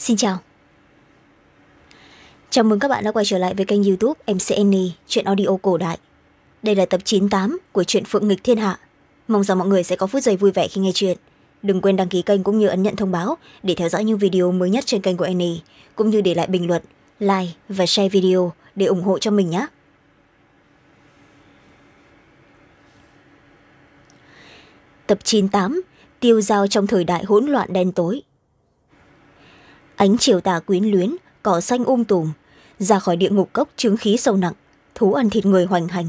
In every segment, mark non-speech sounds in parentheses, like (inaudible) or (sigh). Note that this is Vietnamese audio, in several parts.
xin chào chào mừng các bạn đã quay trở lại với kênh youtube mcn chuyện audio cổ đại đây là tập chín tám của chuyện phượng nghịch thiên hạ mong rằng mọi người sẽ có phút giây vui vẻ khi nghe chuyện đừng quên đăng ký kênh cũng như ấn nhận thông báo để theo dõi những video mới nhất trên kênh của Annie, cũng như để lại bình luận like và share video để ủng hộ cho mình nhé tập 98, tiêu giao trong thời đại hỗn loạn đen tối ánh chiều tà quyến luyến cỏ xanh um tùm ra khỏi địa ngục cốc trướng khí sâu nặng thú ăn thịt người hoành hành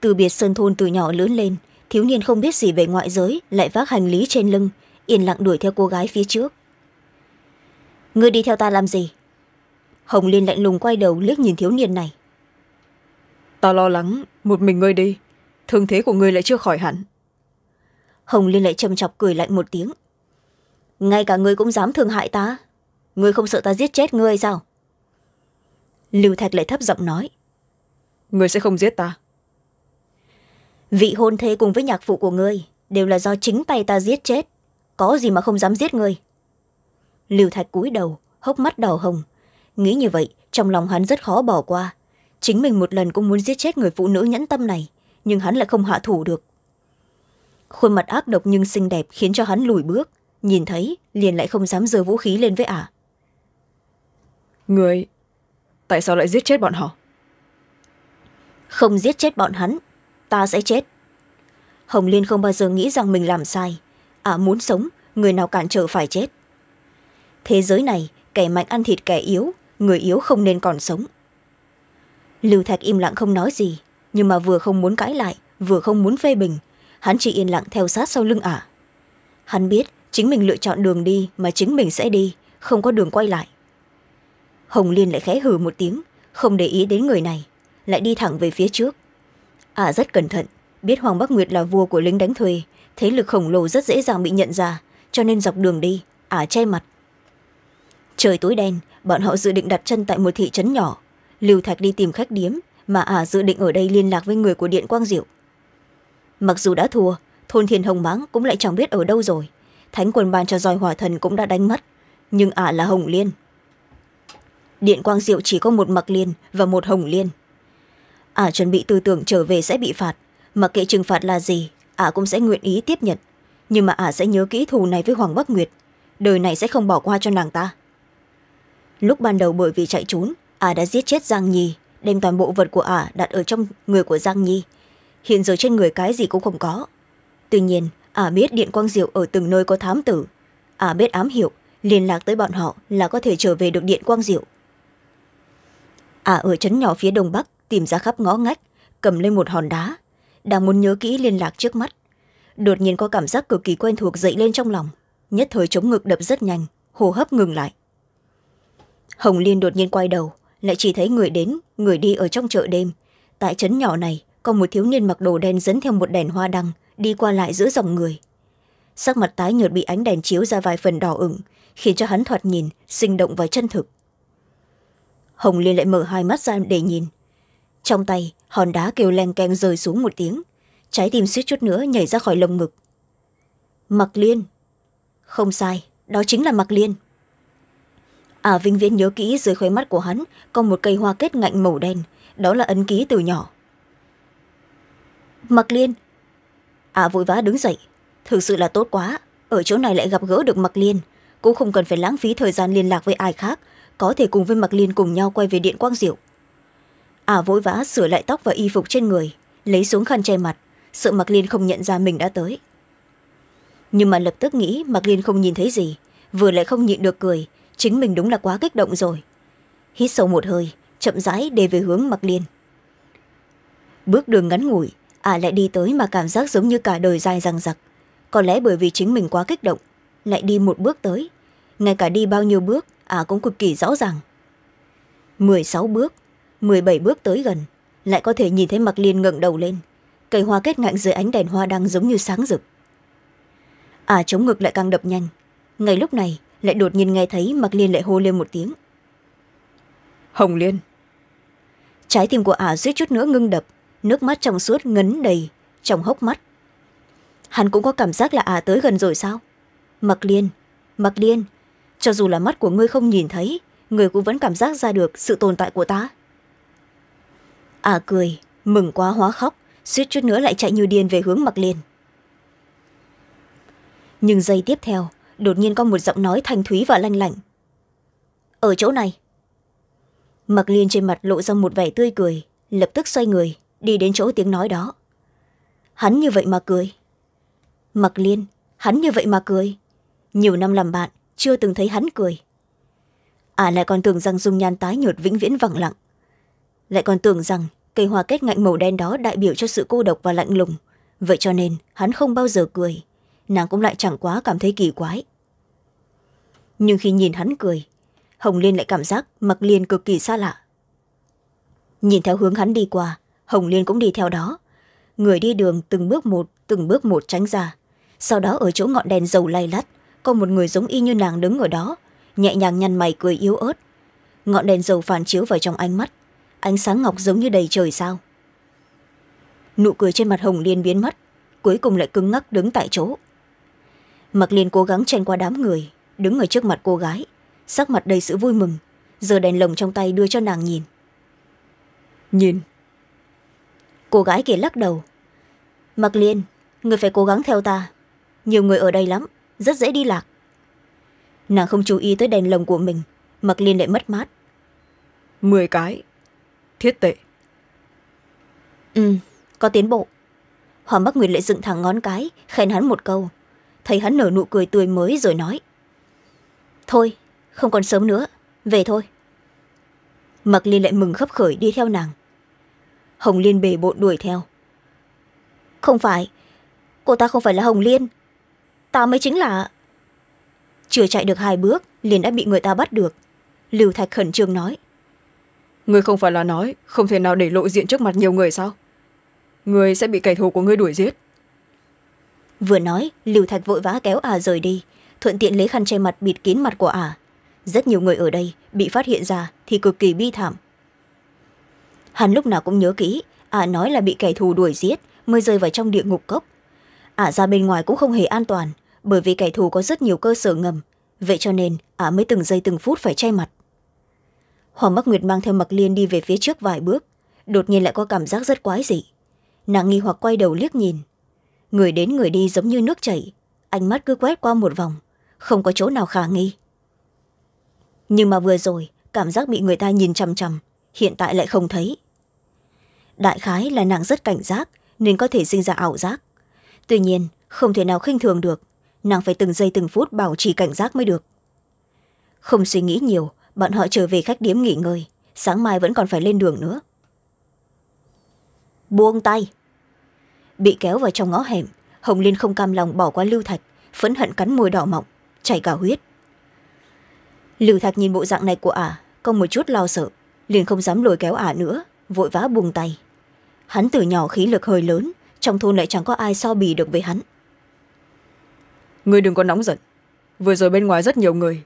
từ biệt sơn thôn từ nhỏ lớn lên thiếu niên không biết gì về ngoại giới lại vác hành lý trên lưng yên lặng đuổi theo cô gái phía trước ngươi đi theo ta làm gì hồng liên lạnh lùng quay đầu liếc nhìn thiếu niên này ta lo lắng một mình ngươi đi thương thế của ngươi lại chưa khỏi hẳn hồng liên lại châm chọc cười lạnh một tiếng ngay cả ngươi cũng dám thương hại ta ngươi không sợ ta giết chết ngươi sao lưu thạch lại thấp giọng nói ngươi sẽ không giết ta vị hôn thê cùng với nhạc phụ của ngươi đều là do chính tay ta giết chết có gì mà không dám giết ngươi lưu thạch cúi đầu hốc mắt đỏ hồng nghĩ như vậy trong lòng hắn rất khó bỏ qua chính mình một lần cũng muốn giết chết người phụ nữ nhẫn tâm này nhưng hắn lại không hạ thủ được khuôn mặt ác độc nhưng xinh đẹp khiến cho hắn lùi bước nhìn thấy liền lại không dám giơ vũ khí lên với ả người tại sao lại giết chết bọn họ không giết chết bọn hắn ta sẽ chết hồng liên không bao giờ nghĩ rằng mình làm sai à muốn sống người nào cản trở phải chết thế giới này kẻ mạnh ăn thịt kẻ yếu người yếu không nên còn sống lưu thạch im lặng không nói gì nhưng mà vừa không muốn cãi lại vừa không muốn phê bình hắn chỉ yên lặng theo sát sau lưng ả hắn biết chính mình lựa chọn đường đi mà chính mình sẽ đi không có đường quay lại hồng liên lại khẽ hừ một tiếng không để ý đến người này lại đi thẳng về phía trước ả à, rất cẩn thận biết hoàng bắc nguyệt là vua của lính đánh thuê thế lực khổng lồ rất dễ dàng bị nhận ra cho nên dọc đường đi ả à, che mặt trời tối đen bọn họ dự định đặt chân tại một thị trấn nhỏ lưu thạch đi tìm khách điếm mà ả à dự định ở đây liên lạc với người của điện quang diệu mặc dù đã thua thôn thiền hồng mãng cũng lại chẳng biết ở đâu rồi thánh quân ban cho roi hỏa thần cũng đã đánh mất nhưng ả à là hồng liên điện quang diệu chỉ có một mặc liên và một hồng liên ả à, chuẩn bị tư tưởng trở về sẽ bị phạt mặc kệ trừng phạt là gì ả cũng sẽ nguyện ý tiếp nhận nhưng mà ả sẽ nhớ kỹ thù này với hoàng bắc nguyệt đời này sẽ không bỏ qua cho nàng ta lúc ban đầu bởi vì chạy trốn ả đã giết chết giang nhi đem toàn bộ vật của ả đặt ở trong người của giang nhi hiện giờ trên người cái gì cũng không có tuy nhiên ả biết điện quang diệu ở từng nơi có thám tử ả biết ám hiệu liên lạc tới bọn họ là có thể trở về được điện quang diệu à ở trấn nhỏ phía đông bắc tìm ra khắp ngõ ngách cầm lên một hòn đá đang muốn nhớ kỹ liên lạc trước mắt đột nhiên có cảm giác cực kỳ quen thuộc dậy lên trong lòng nhất thời chống ngực đập rất nhanh hô hấp ngừng lại hồng liên đột nhiên quay đầu lại chỉ thấy người đến người đi ở trong chợ đêm tại trấn nhỏ này có một thiếu niên mặc đồ đen dẫn theo một đèn hoa đăng đi qua lại giữa dòng người sắc mặt tái nhợt bị ánh đèn chiếu ra vài phần đỏ ửng khiến cho hắn thoạt nhìn sinh động và chân thực hồng liên lại mở hai mắt ra để nhìn trong tay hòn đá kêu len keng rơi xuống một tiếng trái tim suýt chút nữa nhảy ra khỏi lồng ngực mặc liên không sai đó chính là mặc liên à vinh viễn nhớ kỹ dưới khóe mắt của hắn có một cây hoa kết ngạnh màu đen đó là ấn ký từ nhỏ mặc liên à vội vã đứng dậy thực sự là tốt quá ở chỗ này lại gặp gỡ được mặc liên cũng không cần phải lãng phí thời gian liên lạc với ai khác có thể cùng với mặc liên cùng nhau quay về điện quang diệu ả à, vội vã sửa lại tóc và y phục trên người lấy xuống khăn che mặt sợ mặc liên không nhận ra mình đã tới nhưng mà lập tức nghĩ mặc liên không nhìn thấy gì vừa lại không nhịn được cười chính mình đúng là quá kích động rồi hít sâu một hơi chậm rãi để về hướng mặc liên bước đường ngắn ngủi ả à, lại đi tới mà cảm giác giống như cả đời dài rằng giặc có lẽ bởi vì chính mình quá kích động lại đi một bước tới ngay cả đi bao nhiêu bước ả à, cũng cực kỳ rõ ràng mười sáu bước mười bảy bước tới gần lại có thể nhìn thấy mặc liên ngẩng đầu lên cây hoa kết ngạnh dưới ánh đèn hoa đang giống như sáng rực ả à, chống ngực lại càng đập nhanh ngay lúc này lại đột nhiên nghe thấy mặc liên lại hô lên một tiếng hồng liên trái tim của ả suýt chút nữa ngưng đập nước mắt trong suốt ngấn đầy trong hốc mắt hắn cũng có cảm giác là ả tới gần rồi sao mặc liên mặc liên cho dù là mắt của ngươi không nhìn thấy người cũng vẫn cảm giác ra được sự tồn tại của ta à cười mừng quá hóa khóc suýt chút nữa lại chạy như điên về hướng mặc liền nhưng giây tiếp theo đột nhiên có một giọng nói thanh thúy và lanh lạnh. ở chỗ này mặc liên trên mặt lộ ra một vẻ tươi cười lập tức xoay người đi đến chỗ tiếng nói đó hắn như vậy mà cười mặc liên hắn như vậy mà cười nhiều năm làm bạn chưa từng thấy hắn cười à lại còn tưởng rằng dung nhan tái nhợt vĩnh viễn vẳng lặng lại còn tưởng rằng cây hoa kết ngạnh màu đen đó đại biểu cho sự cô độc và lạnh lùng vậy cho nên hắn không bao giờ cười nàng cũng lại chẳng quá cảm thấy kỳ quái nhưng khi nhìn hắn cười hồng liên lại cảm giác mặc liên cực kỳ xa lạ nhìn theo hướng hắn đi qua hồng liên cũng đi theo đó người đi đường từng bước một từng bước một tránh ra sau đó ở chỗ ngọn đèn dầu lay lắt có một người giống y như nàng đứng ở đó nhẹ nhàng nhăn mày cười yếu ớt ngọn đèn dầu phản chiếu vào trong ánh mắt ánh sáng ngọc giống như đầy trời sao nụ cười trên mặt hồng liên biến mất cuối cùng lại cứng ngắc đứng tại chỗ mặc liên cố gắng chen qua đám người đứng ở trước mặt cô gái sắc mặt đầy sự vui mừng giờ đèn lồng trong tay đưa cho nàng nhìn nhìn cô gái kia lắc đầu mặc liên người phải cố gắng theo ta nhiều người ở đây lắm rất dễ đi lạc nàng không chú ý tới đèn lồng của mình mặc liên lại mất mát mười cái thiết tệ ừ có tiến bộ hoàng bắc nguyệt lại dựng thẳng ngón cái khen hắn một câu thấy hắn nở nụ cười tươi mới rồi nói thôi không còn sớm nữa về thôi mặc liên lại mừng khấp khởi đi theo nàng hồng liên bề bộn đuổi theo không phải cô ta không phải là hồng liên ta mới chính là chưa chạy được hai bước liền đã bị người ta bắt được lưu thạch khẩn trương nói Người không phải là nói không thể nào để lộ diện trước mặt nhiều người sao Người sẽ bị kẻ thù của ngươi đuổi giết vừa nói lưu thạch vội vã kéo ả rời đi thuận tiện lấy khăn che mặt bịt kín mặt của ả rất nhiều người ở đây bị phát hiện ra thì cực kỳ bi thảm hắn lúc nào cũng nhớ kỹ ả nói là bị kẻ thù đuổi giết mới rơi vào trong địa ngục cốc ả ra bên ngoài cũng không hề an toàn bởi vì kẻ thù có rất nhiều cơ sở ngầm vậy cho nên ả mới từng giây từng phút phải che mặt hoàng bắc nguyệt mang theo mặc liên đi về phía trước vài bước đột nhiên lại có cảm giác rất quái dị nàng nghi hoặc quay đầu liếc nhìn người đến người đi giống như nước chảy ánh mắt cứ quét qua một vòng không có chỗ nào khả nghi nhưng mà vừa rồi cảm giác bị người ta nhìn chằm chằm hiện tại lại không thấy đại khái là nàng rất cảnh giác nên có thể sinh ra ảo giác tuy nhiên không thể nào khinh thường được nàng phải từng giây từng phút bảo trì cảnh giác mới được không suy nghĩ nhiều bọn họ trở về khách điếm nghỉ ngơi sáng mai vẫn còn phải lên đường nữa buông tay bị kéo vào trong ngõ hẻm hồng liên không cam lòng bỏ qua lưu thạch phẫn hận cắn môi đỏ mọng chảy cả huyết lưu thạch nhìn bộ dạng này của ả có một chút lo sợ liền không dám lôi kéo ả nữa vội vã buông tay hắn từ nhỏ khí lực hơi lớn trong thôn lại chẳng có ai so bì được với hắn người đừng có nóng giận vừa rồi bên ngoài rất nhiều người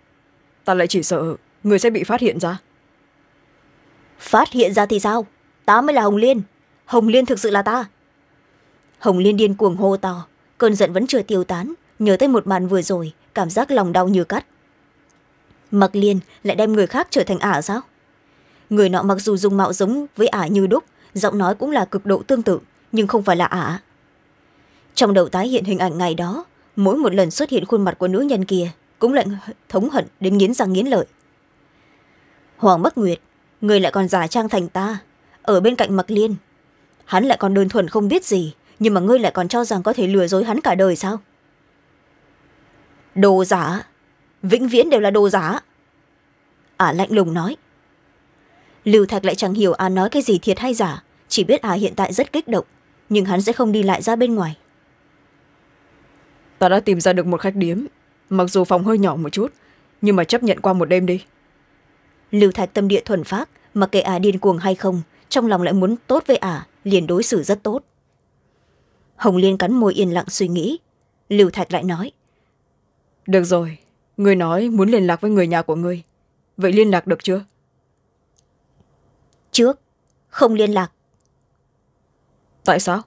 ta lại chỉ sợ người sẽ bị phát hiện ra phát hiện ra thì sao ta mới là hồng liên hồng liên thực sự là ta hồng liên điên cuồng hô to cơn giận vẫn chưa tiêu tán nhớ tới một màn vừa rồi cảm giác lòng đau như cắt mặc liên lại đem người khác trở thành ả sao người nọ mặc dù dùng mạo giống với ả như đúc giọng nói cũng là cực độ tương tự nhưng không phải là ả trong đầu tái hiện hình ảnh ngày đó mỗi một lần xuất hiện khuôn mặt của nữ nhân kia cũng lại thống hận đến nghiến răng nghiến lợi hoàng bắc nguyệt người lại còn giả trang thành ta ở bên cạnh mặc liên hắn lại còn đơn thuần không biết gì nhưng mà ngươi lại còn cho rằng có thể lừa dối hắn cả đời sao đồ giả vĩnh viễn đều là đồ giả ả à, lạnh lùng nói lưu thạch lại chẳng hiểu ả à nói cái gì thiệt hay giả chỉ biết ả à hiện tại rất kích động nhưng hắn sẽ không đi lại ra bên ngoài ta đã tìm ra được một khách điếm mặc dù phòng hơi nhỏ một chút nhưng mà chấp nhận qua một đêm đi lưu thạch tâm địa thuần phát mặc kệ ả à điên cuồng hay không trong lòng lại muốn tốt với ả à, liền đối xử rất tốt hồng liên cắn môi yên lặng suy nghĩ lưu thạch lại nói được rồi người nói muốn liên lạc với người nhà của ngươi vậy liên lạc được chưa trước không liên lạc tại sao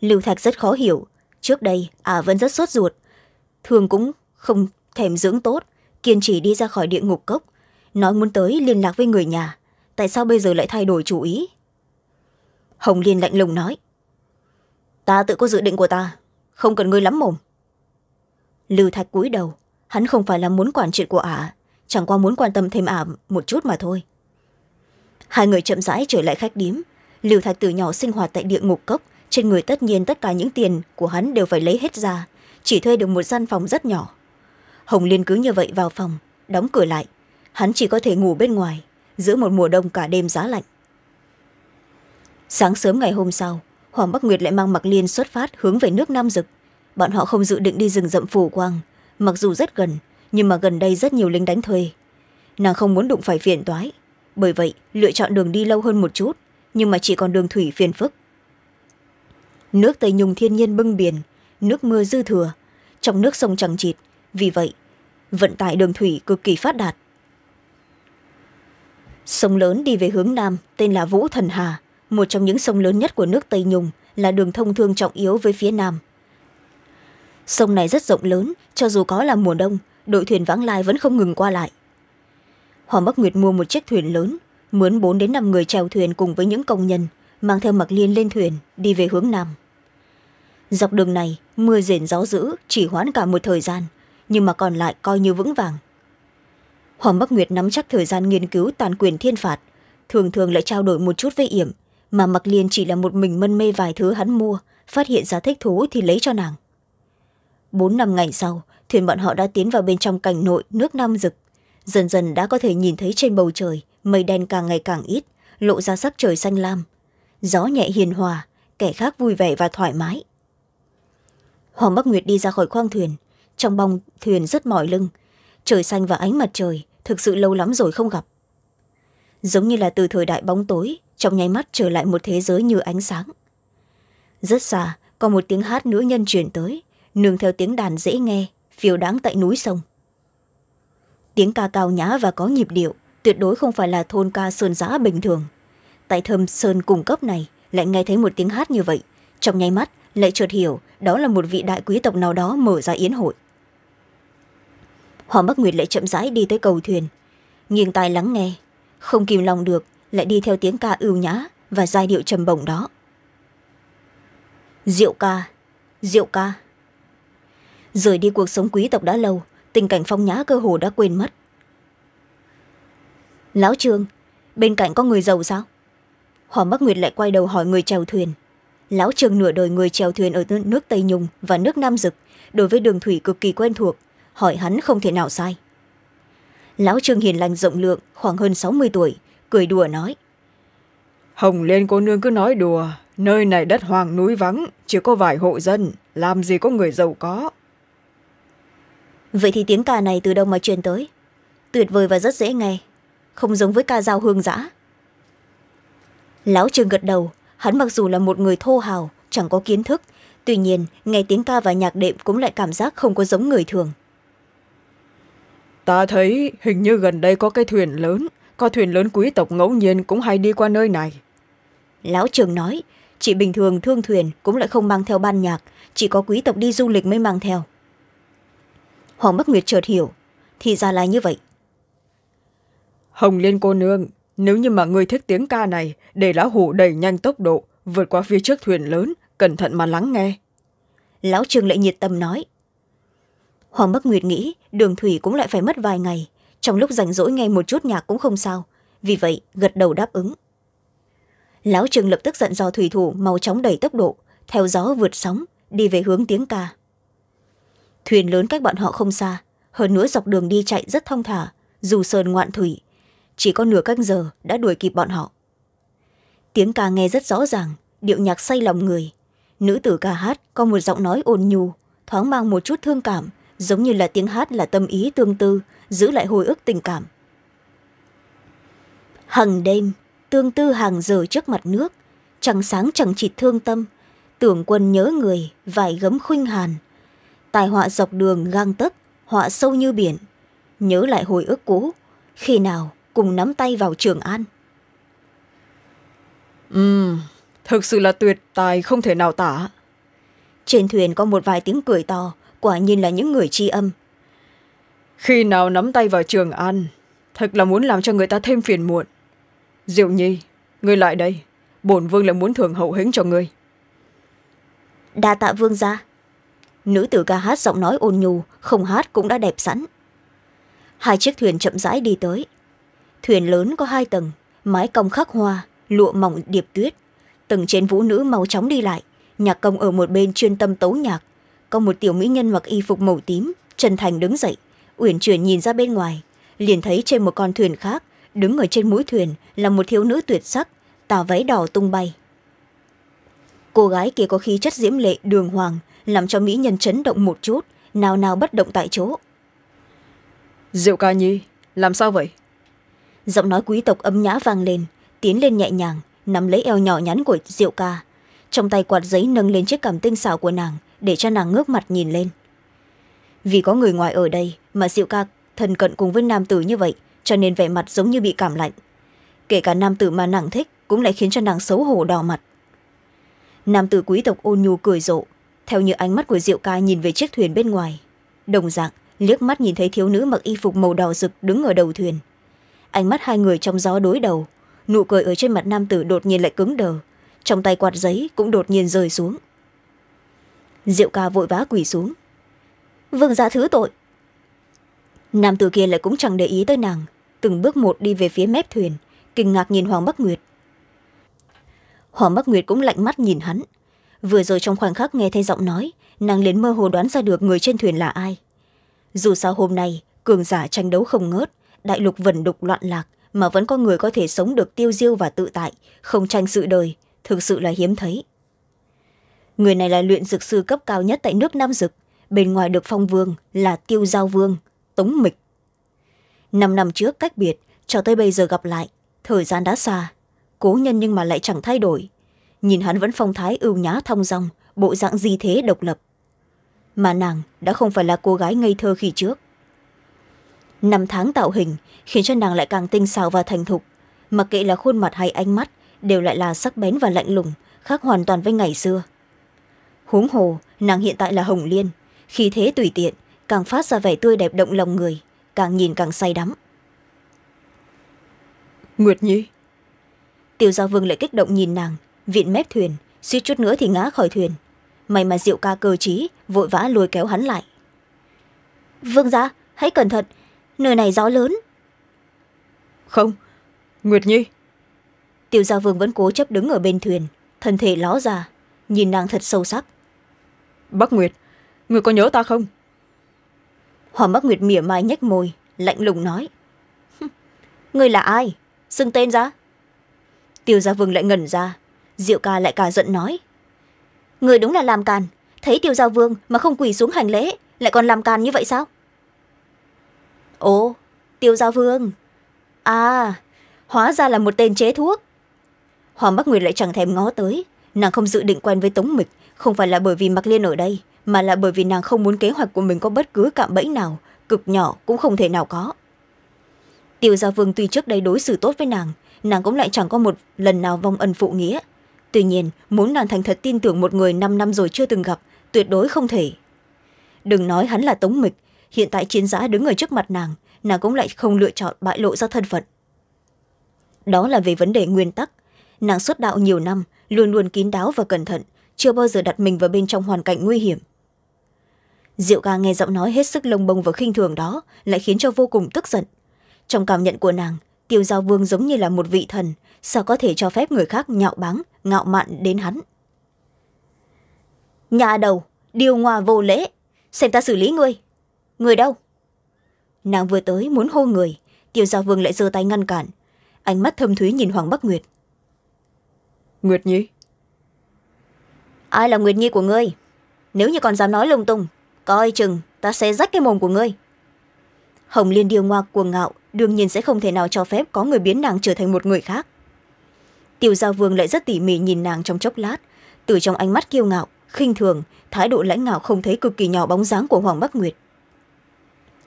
lưu thạch rất khó hiểu trước đây ả à, vẫn rất sốt ruột thường cũng không thèm dưỡng tốt kiên trì đi ra khỏi địa ngục cốc nói muốn tới liên lạc với người nhà tại sao bây giờ lại thay đổi chủ ý hồng liên lạnh lùng nói ta tự có dự định của ta không cần ngươi lắm mồm lưu thạch cúi đầu hắn không phải là muốn quản chuyện của ả chẳng qua muốn quan tâm thêm ả một chút mà thôi hai người chậm rãi trở lại khách điếm lưu thạch từ nhỏ sinh hoạt tại địa ngục cốc trên người tất nhiên tất cả những tiền của hắn đều phải lấy hết ra chỉ thuê được một gian phòng rất nhỏ hồng liên cứ như vậy vào phòng đóng cửa lại hắn chỉ có thể ngủ bên ngoài giữa một mùa đông cả đêm giá lạnh sáng sớm ngày hôm sau hoàng bắc nguyệt lại mang mặc liên xuất phát hướng về nước nam dực bọn họ không dự định đi rừng rậm phù quang mặc dù rất gần nhưng mà gần đây rất nhiều lính đánh thuê nàng không muốn đụng phải phiền toái bởi vậy lựa chọn đường đi lâu hơn một chút nhưng mà chỉ còn đường thủy phiền phức nước tây nhung thiên nhiên bưng biển nước mưa dư thừa trong nước sông chẳng chịt vì vậy vận tải đường thủy cực kỳ phát đạt sông lớn đi về hướng nam tên là vũ thần hà một trong những sông lớn nhất của nước tây nhung là đường thông thương trọng yếu với phía nam sông này rất rộng lớn cho dù có là mùa đông đội thuyền vãng lai vẫn không ngừng qua lại hoàng bắc nguyệt mua một chiếc thuyền lớn mướn bốn đến năm người trèo thuyền cùng với những công nhân mang theo mặc liên lên thuyền đi về hướng nam dọc đường này mưa rền gió dữ chỉ hoãn cả một thời gian nhưng mà còn lại coi như vững vàng hoàng bắc nguyệt nắm chắc thời gian nghiên cứu tàn quyền thiên phạt thường thường lại trao đổi một chút với yểm mà mặc liên chỉ là một mình mân mê vài thứ hắn mua phát hiện ra thích thú thì lấy cho nàng bốn năm ngày sau thuyền bọn họ đã tiến vào bên trong cảnh nội nước nam rực dần dần đã có thể nhìn thấy trên bầu trời mây đen càng ngày càng ít lộ ra sắc trời xanh lam gió nhẹ hiền hòa kẻ khác vui vẻ và thoải mái hoàng bắc nguyệt đi ra khỏi khoang thuyền trong bong thuyền rất mỏi lưng trời xanh và ánh mặt trời thực sự lâu lắm rồi không gặp giống như là từ thời đại bóng tối trong nháy mắt trở lại một thế giới như ánh sáng rất xa có một tiếng hát nữ nhân truyền tới nương theo tiếng đàn dễ nghe phiêu đáng tại núi sông tiếng ca cao nhã và có nhịp điệu tuyệt đối không phải là thôn ca sơn giã bình thường tại thơm sơn cung cấp này lại nghe thấy một tiếng hát như vậy trong nháy mắt lại chợt hiểu đó là một vị đại quý tộc nào đó mở ra yến hội hoàng bắc nguyệt lại chậm rãi đi tới cầu thuyền nghiêng tai lắng nghe không kìm lòng được lại đi theo tiếng ca ưu nhã và giai điệu trầm bổng đó diệu ca diệu ca rời đi cuộc sống quý tộc đã lâu tình cảnh phong nhã cơ hồ đã quên mất lão trương bên cạnh có người giàu sao hoàng bắc nguyệt lại quay đầu hỏi người chèo thuyền lão trường nửa đời người chèo thuyền ở nước tây nhung và nước nam dực đối với đường thủy cực kỳ quen thuộc hỏi hắn không thể nào sai lão trường hiền lành rộng lượng khoảng hơn sáu mươi tuổi cười đùa nói hồng liên cô nương cứ nói đùa nơi này đất hoàng núi vắng chỉ có vài hộ dân làm gì có người giàu có vậy thì tiếng ca này từ đâu mà truyền tới tuyệt vời và rất dễ nghe không giống với ca giao hương giã lão trương gật đầu hắn mặc dù là một người thô hào chẳng có kiến thức tuy nhiên nghe tiếng ca và nhạc đệm cũng lại cảm giác không có giống người thường ta thấy hình như gần đây có cái thuyền lớn có thuyền lớn quý tộc ngẫu nhiên cũng hay đi qua nơi này lão trường nói chỉ bình thường thương thuyền cũng lại không mang theo ban nhạc chỉ có quý tộc đi du lịch mới mang theo hoàng bắc nguyệt chợt hiểu thì ra là như vậy hồng liên cô nương nếu như mà người thích tiếng ca này để lão hủ đẩy nhanh tốc độ vượt qua phía trước thuyền lớn cẩn thận mà lắng nghe lão trương lại nhiệt tâm nói hoàng bắc nguyệt nghĩ đường thủy cũng lại phải mất vài ngày trong lúc rảnh rỗi nghe một chút nhạc cũng không sao vì vậy gật đầu đáp ứng lão trương lập tức dặn dò thủy thủ mau chóng đẩy tốc độ theo gió vượt sóng đi về hướng tiếng ca thuyền lớn cách bọn họ không xa hơn nữa dọc đường đi chạy rất thong thả dù sơn ngoạn thủy chỉ có nửa canh giờ đã đuổi kịp bọn họ tiếng ca nghe rất rõ ràng điệu nhạc say lòng người nữ tử ca hát có một giọng nói ôn nhu thoáng mang một chút thương cảm giống như là tiếng hát là tâm ý tương tư giữ lại hồi ức tình cảm hằng đêm tương tư hàng giờ trước mặt nước chẳng sáng chẳng chịt thương tâm tưởng quân nhớ người vải gấm khuynh hàn tài họa dọc đường gang tấc họa sâu như biển nhớ lại hồi ức cũ khi nào cùng nắm tay vào trường an ừm, thực sự là tuyệt tài không thể nào tả trên thuyền có một vài tiếng cười to quả nhiên là những người tri âm khi nào nắm tay vào trường an thật là muốn làm cho người ta thêm phiền muộn diệu nhi ngươi lại đây bổn vương lại muốn thưởng hậu hĩnh cho ngươi đa tạ vương gia nữ tử ca hát giọng nói ôn nhù, không hát cũng đã đẹp sẵn hai chiếc thuyền chậm rãi đi tới thuyền lớn có hai tầng mái cong khắc hoa lụa mỏng điệp tuyết tầng trên vũ nữ mau chóng đi lại nhạc công ở một bên chuyên tâm tấu nhạc có một tiểu mỹ nhân mặc y phục màu tím chân thành đứng dậy uyển chuyển nhìn ra bên ngoài liền thấy trên một con thuyền khác đứng ở trên mũi thuyền là một thiếu nữ tuyệt sắc tà váy đỏ tung bay cô gái kia có khí chất diễm lệ đường hoàng làm cho mỹ nhân chấn động một chút nào nào bất động tại chỗ diệu ca nhi làm sao vậy giọng nói quý tộc âm nhã vang lên tiến lên nhẹ nhàng nắm lấy eo nhỏ nhắn của diệu ca trong tay quạt giấy nâng lên chiếc cảm tinh xảo của nàng để cho nàng ngước mặt nhìn lên vì có người ngoài ở đây mà diệu ca thần cận cùng với nam tử như vậy cho nên vẻ mặt giống như bị cảm lạnh kể cả nam tử mà nàng thích cũng lại khiến cho nàng xấu hổ đỏ mặt nam tử quý tộc ôn nhu cười rộ theo như ánh mắt của diệu ca nhìn về chiếc thuyền bên ngoài đồng dạng liếc mắt nhìn thấy thiếu nữ mặc y phục màu đỏ rực đứng ở đầu thuyền ánh mắt hai người trong gió đối đầu nụ cười ở trên mặt nam tử đột nhiên lại cứng đờ trong tay quạt giấy cũng đột nhiên rơi xuống diệu ca vội vã quỳ xuống vương gia thứ tội nam tử kia lại cũng chẳng để ý tới nàng từng bước một đi về phía mép thuyền kinh ngạc nhìn hoàng bắc nguyệt hoàng bắc nguyệt cũng lạnh mắt nhìn hắn vừa rồi trong khoảnh khắc nghe thấy giọng nói nàng liền mơ hồ đoán ra được người trên thuyền là ai dù sao hôm nay cường giả tranh đấu không ngớt đại lục vần đục loạn lạc mà vẫn có người có thể sống được tiêu diêu và tự tại không tranh sự đời thực sự là hiếm thấy người này là luyện dược sư cấp cao nhất tại nước nam dực bên ngoài được phong vương là tiêu giao vương tống mịch năm năm trước cách biệt cho tới bây giờ gặp lại thời gian đã xa cố nhân nhưng mà lại chẳng thay đổi nhìn hắn vẫn phong thái ưu nhá thong dong bộ dạng di thế độc lập mà nàng đã không phải là cô gái ngây thơ khi trước năm tháng tạo hình khiến cho nàng lại càng tinh xảo và thành thục mặc kệ là khuôn mặt hay ánh mắt đều lại là sắc bén và lạnh lùng khác hoàn toàn với ngày xưa huống hồ nàng hiện tại là hồng liên khi thế tùy tiện càng phát ra vẻ tươi đẹp động lòng người càng nhìn càng say đắm nguyệt nhi Tiểu gia vương lại kích động nhìn nàng viện mép thuyền suýt chút nữa thì ngã khỏi thuyền may mà diệu ca cơ t vội vã lôi kéo hắn lại vương gia hãy cẩn thận nơi này gió lớn không nguyệt nhi tiêu gia vương vẫn cố chấp đứng ở bên thuyền thân thể ló ra nhìn nàng thật sâu sắc bắc nguyệt người có nhớ ta không hoàng bắc nguyệt mỉa mai nhếch môi lạnh lùng nói người là ai xưng tên ra tiêu gia vương lại ngẩn ra diệu ca lại cả giận nói người đúng là làm càn thấy tiêu gia vương mà không quỳ xuống hành lễ lại còn làm càn như vậy sao ồ tiêu gia vương à hóa ra là một tên chế thuốc hoàng bắc nguyệt lại chẳng thèm ngó tới nàng không dự định quen với tống mịch không phải là bởi vì mặc liên ở đây mà là bởi vì nàng không muốn kế hoạch của mình có bất cứ cạm bẫy nào cực nhỏ cũng không thể nào có tiêu gia vương tuy trước đây đối xử tốt với nàng nàng cũng lại chẳng có một lần nào vong ân phụ nghĩa tuy nhiên muốn nàng thành thật tin tưởng một người năm năm rồi chưa từng gặp tuyệt đối không thể đừng nói hắn là tống mịch hiện tại chiến giã đứng ở trước mặt nàng nàng cũng lại không lựa chọn bại lộ ra thân phận đó là về vấn đề nguyên tắc nàng xuất đạo nhiều năm luôn luôn kín đáo và cẩn thận chưa bao giờ đặt mình vào bên trong hoàn cảnh nguy hiểm diệu ca nghe giọng nói hết sức lông bông và khinh thường đó lại khiến cho vô cùng tức giận trong cảm nhận của nàng tiêu giao vương giống như là một vị thần sao có thể cho phép người khác nhạo báng ngạo mạn đến hắn nhà đầu điều ngoa vô lễ xem ta xử lý ngươi người đâu nàng vừa tới muốn hô người tiêu gia vương lại giơ tay ngăn cản ánh mắt thâm thúy nhìn hoàng bắc nguyệt nguyệt nhi ai là nguyệt nhi của ngươi nếu như còn dám nói lung tung coi chừng ta sẽ rách cái mồm của ngươi hồng liên điêu ngoa cuồng ngạo đương nhiên sẽ không thể nào cho phép có người biến nàng trở thành một người khác tiêu gia vương lại rất tỉ mỉ nhìn nàng trong chốc lát từ trong ánh mắt kiêu ngạo khinh thường thái độ lãnh ngạo không thấy cực kỳ nhỏ bóng dáng của hoàng bắc nguyệt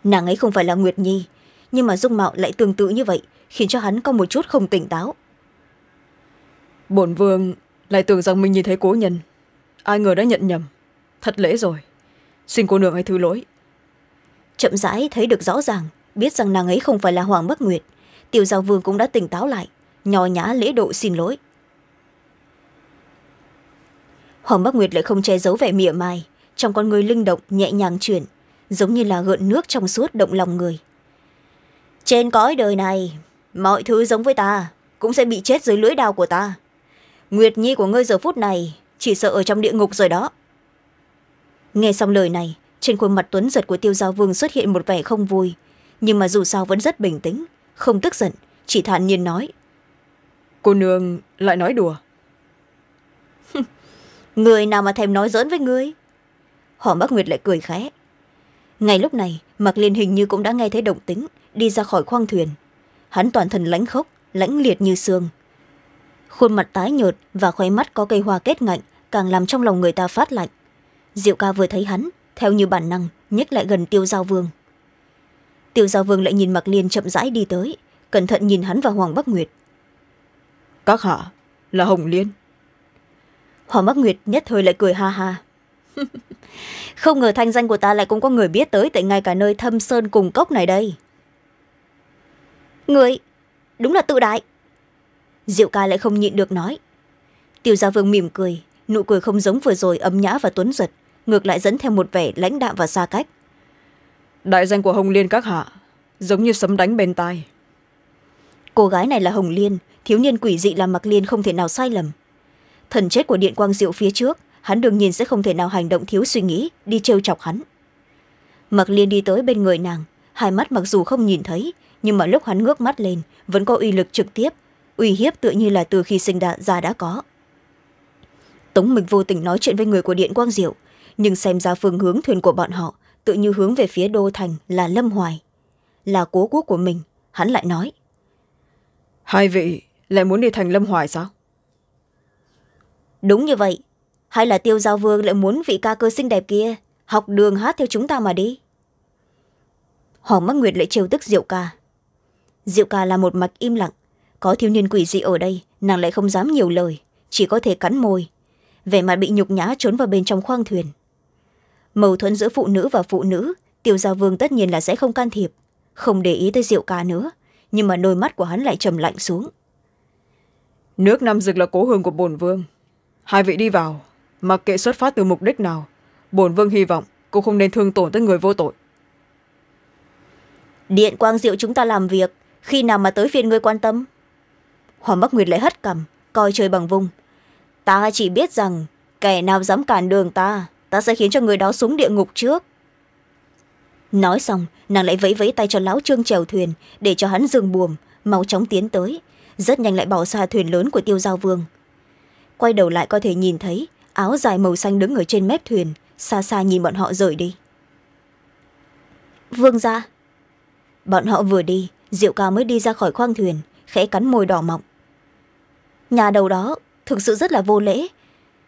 nàng ấy không phải là nguyệt nhi nhưng mà dung mạo lại tương tự như vậy khiến cho hắn có một chút không tỉnh táo bổn vương lại tưởng rằng mình nhìn thấy cố nhân ai ngờ đã nhận nhầm thật lễ rồi xin cô nương hãy thứ lỗi chậm rãi thấy được rõ ràng biết rằng nàng ấy không phải là hoàng bắc nguyệt tiểu giao vương cũng đã tỉnh táo lại nhò nhã lễ độ xin lỗi hoàng bắc nguyệt lại không che giấu vẻ mỉa mai trong con người linh động nhẹ nhàng chuyển giống như là gợn nước trong suốt động lòng người trên cõi đời này mọi thứ giống với ta cũng sẽ bị chết dưới lưỡi đao của ta nguyệt nhi của ngươi giờ phút này chỉ sợ ở trong địa ngục rồi đó nghe xong lời này trên khuôn mặt tuấn giật của tiêu giao vương xuất hiện một vẻ không vui nhưng mà dù sao vẫn rất bình tĩnh không tức giận chỉ thản nhiên nói cô nương lại nói đùa (laughs) người nào mà thèm nói dỡn với ngươi hỏ bắc nguyệt lại cười khẽ ngay lúc này mạc liên hình như cũng đã nghe thấy động tính đi ra khỏi khoang thuyền hắn toàn thân lãnh khốc lãnh liệt như xương khuôn mặt tái nhợt và khoe mắt có cây hoa kết ngạnh càng làm trong lòng người ta phát lạnh diệu ca vừa thấy hắn theo như bản năng nhích lại gần tiêu giao vương tiêu giao vương lại nhìn mạc liên chậm rãi đi tới cẩn thận nhìn hắn và hoàng bắc nguyệt các hạ là hồng liên hoàng bắc nguyệt nhất thời lại cười ha ha không ngờ thanh danh của ta lại cũng có người biết tới tại ngay cả nơi thâm sơn cùng cốc này đây người đúng là tự đại diệu ca lại không nhịn được nói tiêu gia vương mỉm cười nụ cười không giống vừa rồi ấm nhã và tuấn giật ngược lại dẫn theo một vẻ lãnh đạm và xa cách đại danh của hồng liên các hạ giống như sấm đánh bên tai cô gái này là hồng liên thiếu niên quỷ dị là mặc liên không thể nào sai lầm thần chết của điện quang diệu phía trước hắn đương nhiên sẽ không thể nào hành động thiếu suy nghĩ đi trêu chọc hắn mặc liên đi tới bên người nàng hai mắt mặc dù không nhìn thấy nhưng mà lúc hắn ngước mắt lên vẫn có uy lực trực tiếp uy hiếp tự như là từ khi sinh đạ ra đã có tống mịch vô tình nói chuyện với người của điện quang diệu nhưng xem ra phương hướng thuyền của bọn họ tự như hướng về phía đô thành là lâm hoài là cố quốc của mình hắn lại nói hai vị lại muốn đi thành lâm hoài sao đúng như vậy hay là tiêu giao vương lại muốn vị ca cơ xinh đẹp kia học đường hát theo chúng ta mà đi hoàng mắc nguyệt lại trêu tức diệu ca diệu ca là một mạch im lặng có thiếu niên quỷ dị ở đây nàng lại không dám nhiều lời chỉ có thể cắn môi vẻ mặt bị nhục nhã trốn vào bên trong khoang thuyền mâu thuẫn giữa phụ nữ và phụ nữ tiêu giao vương tất nhiên là sẽ không can thiệp không để ý tới diệu ca nữa nhưng mà đôi mắt của hắn lại trầm lạnh xuống nước nam dực là cố hương của bồn vương hai vị đi vào mặc kệ xuất phát từ mục đích nào bổn vương hy vọng cô không nên thương tổn tới người vô tội điện quang diệu chúng ta làm việc khi nào mà tới phiên ngươi quan tâm hoàng bắc nguyệt lại hất cằm coi chơi bằng vung ta chỉ biết rằng kẻ nào dám cản đường ta ta sẽ khiến cho người đó xuống địa ngục trước nói xong nàng lại vẫy vẫy tay cho lão trương trèo thuyền để cho hắn dừng buồm mau chóng tiến tới rất nhanh lại bỏ xa thuyền lớn của tiêu giao vương quay đầu lại có thể nhìn thấy áo dài màu xanh đứng ở trên mép thuyền xa xa nhìn bọn họ rời đi vương ra bọn họ vừa đi diệu ca mới đi ra khỏi khoang thuyền khẽ cắn môi đỏ mọng nhà đầu đó thực sự rất là vô lễ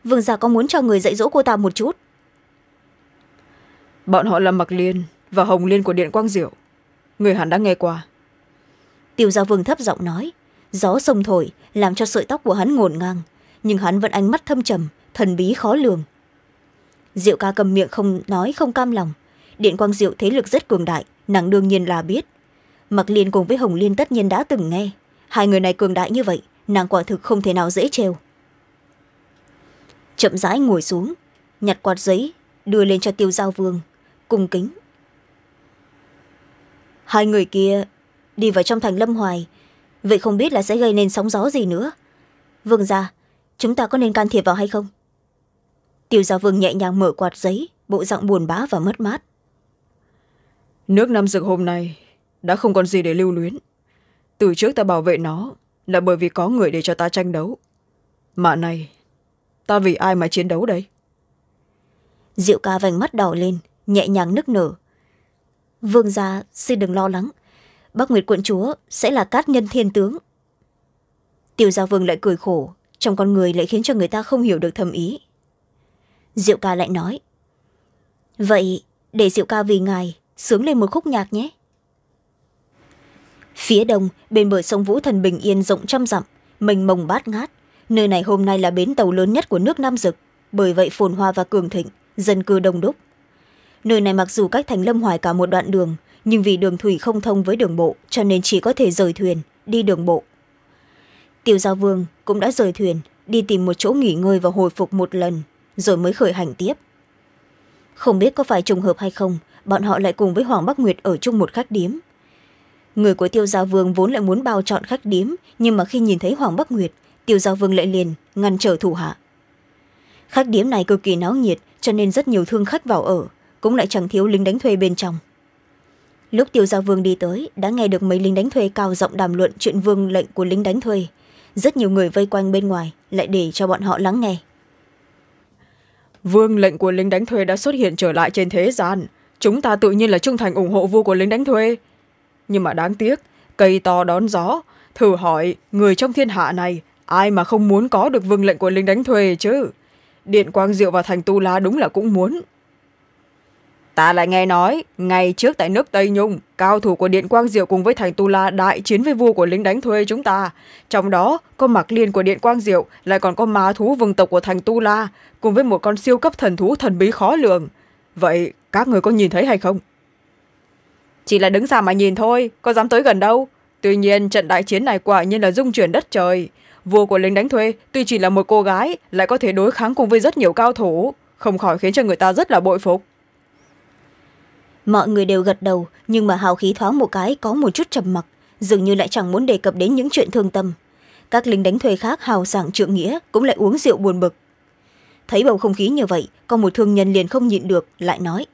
vương gia có muốn cho người dạy dỗ cô ta một chút bọn họ là mặc liên và hồng liên của điện quang diệu người hẳn đã nghe qua tiêu gia vương thấp giọng nói gió sông thổi làm cho sợi tóc của hắn ngổn ngang nhưng hắn vẫn ánh mắt thâm trầm thần bí khó lường diệu ca cầm miệng không nói không cam lòng điện quang diệu thế lực rất cường đại nàng đương nhiên là biết mặc liên cùng với hồng liên tất nhiên đã từng nghe hai người này cường đại như vậy nàng quả thực không thể nào dễ trêu chậm rãi ngồi xuống nhặt quạt giấy đưa lên cho tiêu giao vương cung kính hai người kia đi vào trong thành lâm hoài vậy không biết là sẽ gây nên sóng gió gì nữa vương gia chúng ta có nên can thiệp vào hay không tiêu gia vương nhẹ nhàng mở quạt giấy bộ dạng buồn bã và mất mát nước nam dược hôm nay đã không còn gì để lưu luyến từ trước ta bảo vệ nó là bởi vì có người để cho ta tranh đấu mà này ta vì ai mà chiến đấu đây diệu ca vành mắt đỏ lên nhẹ nhàng nức nở vương gia xin đừng lo lắng bắc nguyệt quận chúa sẽ là cát nhân thiên tướng tiêu gia vương lại cười khổ trong con người lại khiến cho người ta không hiểu được thầm ý diệu ca lại nói vậy để diệu ca vì ngài sướng lên một khúc nhạc nhé phía đông bên bờ sông vũ thần bình yên rộng trăm dặm mênh mông bát ngát nơi này hôm nay là bến tàu lớn nhất của nước nam dực bởi vậy phồn hoa và cường thịnh dân cư đông đúc nơi này mặc dù cách thành lâm hoài cả một đoạn đường nhưng vì đường thủy không thông với đường bộ cho nên chỉ có thể rời thuyền đi đường bộ tiêu giao vương cũng đã rời thuyền đi tìm một chỗ nghỉ ngơi và hồi phục một lần rồi mới khởi hành tiếp không biết có phải trùng hợp hay không bọn họ lại cùng với hoàng bắc nguyệt ở chung một khách điếm người của tiêu gia vương vốn lại muốn bao chọn khách điếm nhưng mà khi nhìn thấy hoàng bắc nguyệt tiêu gia vương lại liền ngăn trở thủ hạ khách điếm này cực kỳ náo nhiệt cho nên rất nhiều thương khách vào ở cũng lại chẳng thiếu lính đánh thuê bên trong lúc tiêu gia vương đi tới đã nghe được mấy lính đánh thuê cao giọng đàm luận chuyện vương lệnh của lính đánh thuê rất nhiều người vây quanh bên ngoài lại để cho bọn họ lắng nghe vương lệnh của lính đánh thuê đã xuất hiện trở lại trên thế gian chúng ta tự nhiên là trung thành ủng hộ vua của lính đánh thuê nhưng mà đáng tiếc cây to đón gió thử hỏi người trong thiên hạ này ai mà không muốn có được vương lệnh của lính đánh thuê chứ điện quang diệu và thành tu la đúng là cũng muốn ta lại nghe nói ngày trước tại nước tây nhung cao thủ của điện quang diệu cùng với thành tu la đại chiến với vua của lính đánh thuê chúng ta trong đó có mặc liên của điện quang diệu lại còn có ma thú vương tộc của thành tu la cùng với một con siêu cấp thần thú thần bí khó lường vậy các người có nhìn thấy hay không chỉ là đứng xa mà nhìn thôi có dám tới gần đâu tuy nhiên trận đại chiến này quả nhiên là dung chuyển đất trời vua của lính đánh thuê tuy chỉ là một cô gái lại có thể đối kháng cùng với rất nhiều cao thủ không khỏi khiến cho người ta rất là bội phục mọi người đều gật đầu nhưng mà hào khí thoáng một cái có một chút trầm mặc dường như lại chẳng muốn đề cập đến những chuyện thương tâm các lính đánh thuê khác hào sảng trượng nghĩa cũng lại uống rượu buồn bực thấy bầu không khí như vậy có một thương nhân liền không nhịn được lại nói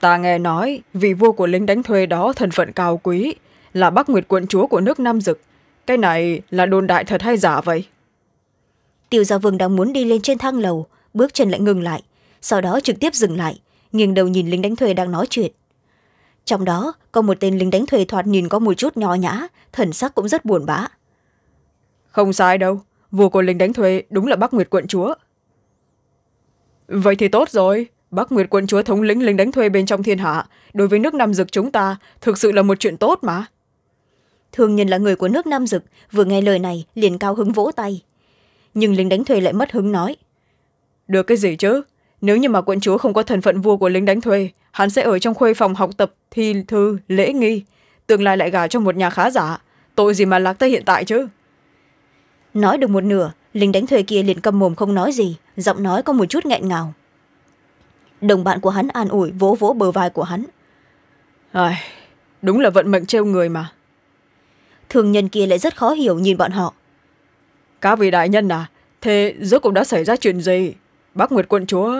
ta nghe nói vị vua của lính đánh thuê đó thân phận cao quý là bắc nguyệt quận chúa của nước nam dực cái này là đồn đại thật hay giả vậy tiêu gia vương đang muốn đi lên trên thang lầu bước chân lại ngừng lại sau đó trực tiếp dừng lại nghiêng đầu nhìn lính đánh thuê đang nói chuyện trong đó có một tên lính đánh thuê thoạt nhìn có một chút nho nhã thần sắc cũng rất buồn bã không sai đâu vua của lính đánh thuê đúng là bắc nguyệt quận chúa vậy thì tốt rồi bắc nguyệt quận chúa thống lĩnh lính đánh thuê bên trong thiên hạ đối với nước nam dực chúng ta thực sự là một chuyện tốt mà Thường nhìn là người của nước nam dực vừa nghe lời này liền cao hứng vỗ tay nhưng lính đánh thuê lại mất hứng nói được cái gì chứ nếu như mà quận chúa không có thân phận vua của lính đánh thuê hắn sẽ ở trong khuê phòng học tập thi thư lễ nghi tương lai lại gả cho một nhà khá giả tội gì mà lạc tới hiện tại chứ nói được một nửa lính đánh thuê kia liền cầm mồm không nói gì giọng nói có một chút nghẹn ngào đồng bạn của hắn an ủi vỗ vỗ bờ vai của hắn Ai, đúng là vận mệnh treo người mà thường nhân kia lại rất khó hiểu nhìn bọn họ các vị đại nhân à thế giữa cũng đã xảy ra chuyện gì bác nguyệt quận chúa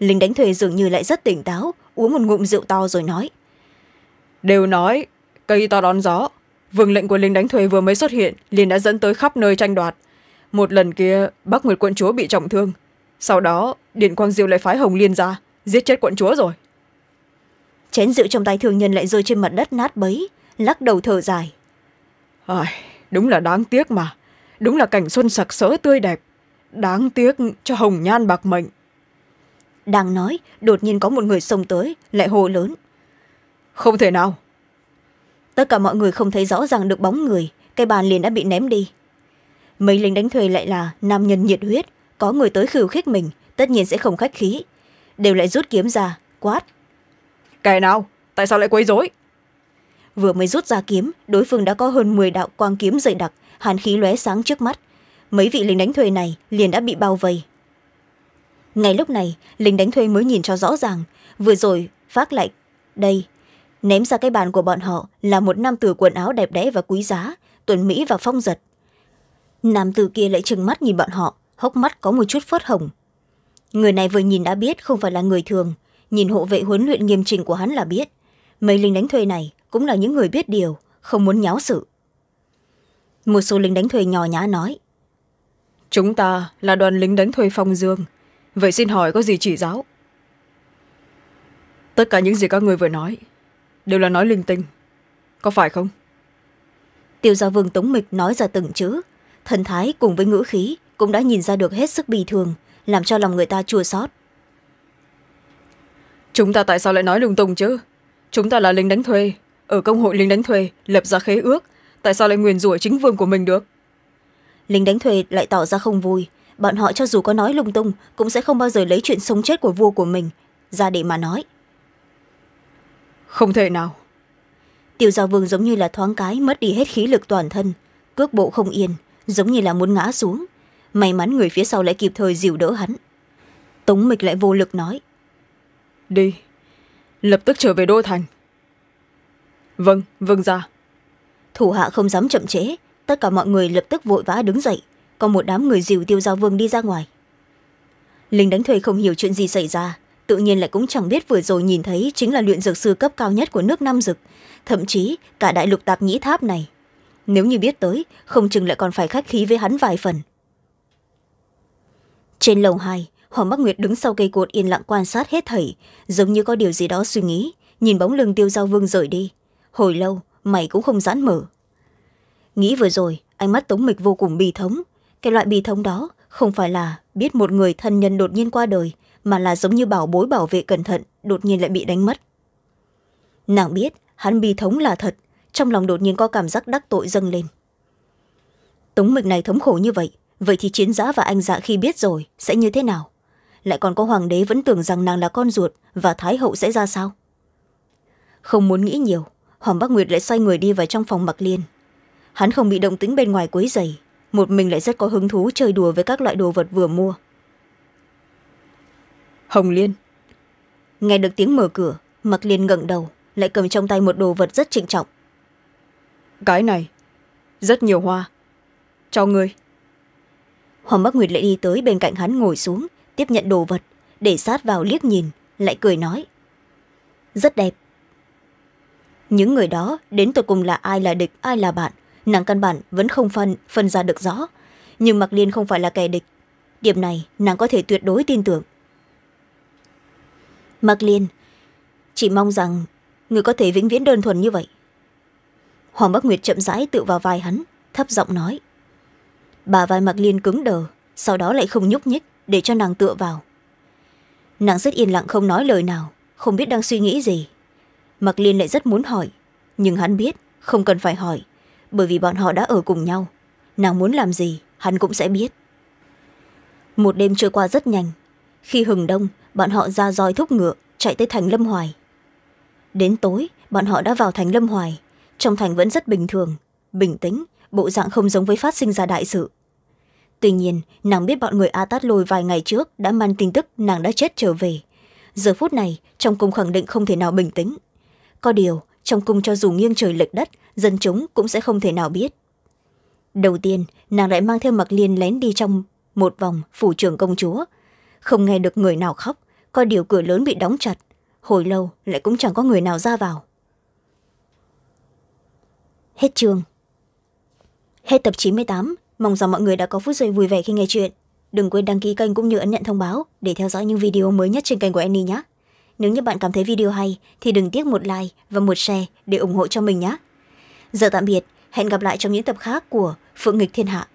Linh đánh thuê dường như lại rất tỉnh táo uống một ngụm rượu to rồi nói đều nói cây to đón gió vương lệnh của lính đánh thuê vừa mới xuất hiện liền đã dẫn tới khắp nơi tranh đoạt một lần kia bác nguyệt quận chúa bị trọng thương sau đó điện quang diệu lại phái hồng liên ra giết chết quận chúa rồi chén rượu trong tay thương nhân lại rơi trên mặt đất nát bấy lắc đầu thở dài Ai, đúng là đáng tiếc mà đúng là cảnh xuân sặc sỡ tươi đẹp đáng tiếc cho hồng nhan bạc mệnh đang nói đột nhiên có một người xông tới lại hồ lớn không thể nào tất cả mọi người không thấy rõ ràng được bóng người cây bàn liền đã bị ném đi mấy lính đánh thuê lại là nam nhân nhiệt huyết có người tới khiêu khích mình tất nhiên sẽ không khách khí đều lại rút kiếm ra quát kẻ nào tại sao lại quấy rối vừa mới rút ra kiếm đối phương đã có hơn m đạo quang kiếm dày đặc hàn khí lóe sáng trước mắt mấy vị lính đánh thuê này liền đã bị bao vây ngay lúc này lính đánh thuê mới nhìn cho rõ ràng vừa rồi phát lệnh đây ném ra cái bàn của bọn họ là một nam tử quần áo đẹp đẽ và quý giá tuần mỹ và phong giật nam tử kia lại trừng mắt nhìn bọn họ hốc mắt có một chút phớt hồng người này vừa nhìn đã biết không phải là người thường nhìn hộ vệ huấn luyện nghiêm trình của hắn là biết mấy lính đánh thuê này cũng là những người biết điều không muốn nháo sự một số lính đánh thuê nhỏ nhã nói chúng ta là đoàn lính đánh thuê phong dương vậy xin hỏi có gì chỉ giáo tất cả những gì các người vừa nói đều là nói linh tinh có phải không tiêu gia vương tống mịch nói ra từng chữ thần thái cùng với ngữ khí cũng đã nhìn ra được hết sức bì thường làm cho lòng người ta chua xót chúng ta tại sao lại nói lung tung chứ chúng ta là lính đánh thuê ở công hội lính đánh thuê lập ra khế ước tại sao lại nguyền rủa chính vương của mình được lính đánh thuê lại tỏ ra không vui bọn họ cho dù có nói lung tung cũng sẽ không bao giờ lấy chuyện sống chết của vua của mình ra để mà nói không thể nào tiểu giao vương giống như là thoáng cái mất đi hết khí lực toàn thân cước bộ không yên giống như là muốn ngã xuống may mắn người phía sau lại kịp thời dìu đỡ hắn tống mịch lại vô lực nói đi lập tức trở về đô thành vâng vâng ra thủ hạ không dám chậm trễ tất cả mọi người lập tức vội vã đứng dậy còn một đám người dìu tiêu giao vương đi ra ngoài linh đánh thuê không hiểu chuyện gì xảy ra tự nhiên lại cũng chẳng biết vừa rồi nhìn thấy chính là luyện dược sư cấp cao nhất của nước nam dực thậm chí cả đại lục tạp nhĩ tháp này nếu như biết tới không chừng lại còn phải khách khí với hắn vài phần trên lầu hai hoàng bắc nguyệt đứng sau cây cột yên lặng quan sát hết thảy giống như có điều gì đó suy nghĩ nhìn bóng lưng tiêu giao vương rời đi hồi lâu mày cũng không giãn mở nghĩ vừa rồi ánh mắt tống mịch vô cùng bì thống cái loại bì thống đó không phải là biết một người thân nhân đột nhiên qua đời mà là giống như bảo bối bảo vệ cẩn thận đột nhiên lại bị đánh mất nàng biết hắn bì thống là thật trong lòng đột nhiên có cảm giác đắc tội dâng lên tống mịch này thống khổ như vậy vậy thì chiến giã và anh dạ khi biết rồi sẽ như thế nào lại còn có hoàng đế vẫn tưởng rằng nàng là con ruột và thái hậu sẽ ra sao không muốn nghĩ nhiều hoàng bắc nguyệt lại xoay người đi vào trong phòng mặc liên hắn không bị động tính bên ngoài quấy dày một mình lại rất có hứng thú chơi đùa với các loại đồ vật vừa mua hồng liên nghe được tiếng mở cửa mặc liên ngẩng đầu lại cầm trong tay một đồ vật rất trịnh trọng cái này rất nhiều hoa cho ngươi hoàng bắc nguyệt lại đi tới bên cạnh hắn ngồi xuống tiếp nhận đồ vật để sát vào liếc nhìn lại cười nói rất đẹp những người đó đến tột cùng là ai là địch ai là bạn nàng căn bản vẫn không phân phân ra được rõ nhưng mặc liên không phải là kẻ địch điểm này nàng có thể tuyệt đối tin tưởng mặc liên chỉ mong rằng người có thể vĩnh viễn đơn thuần như vậy hoàng bắc nguyệt chậm rãi tự vào vai hắn thấp giọng nói bà vai mặc liên cứng đờ sau đó lại không nhúc nhích để cho nàng tựa vào nàng rất yên lặng không nói lời nào không biết đang suy nghĩ gì mặc liên lại rất muốn hỏi nhưng hắn biết không cần phải hỏi bởi vì bọn họ đã ở cùng nhau nàng muốn làm gì hắn cũng sẽ biết một đêm trôi qua rất nhanh khi hừng đông bọn họ ra roi thúc ngựa chạy tới thành lâm hoài đến tối bọn họ đã vào thành lâm hoài trong thành vẫn rất bình thường bình tĩnh bộ dạng không giống với phát sinh ra đại sự tuy nhiên nàng biết bọn người a tát lôi vài ngày trước đã mang tin tức nàng đã chết trở về giờ phút này trong cung khẳng định không thể nào bình tĩnh có điều trong cung cho dù nghiêng trời lệch đất dân chúng cũng sẽ không thể nào biết đầu tiên nàng lại mang theo mặc liên lén đi trong một vòng phủ trưởng công chúa không nghe được người nào khóc có điều cửa lớn bị đóng chặt hồi lâu lại cũng chẳng có người nào ra vào hết chương hết tập chín mươi tám mong rằng mọi người đã có phút giây vui vẻ khi nghe chuyện đừng quên đăng ký kênh cũng như ấn nhận thông báo để theo dõi những video mới nhất trên kênh của annie nhé nếu như bạn cảm thấy video hay thì đừng tiếc một like và một share để ủng hộ cho mình nhé giờ tạm biệt hẹn gặp lại trong những tập khác của phượng nghịch thiên hạ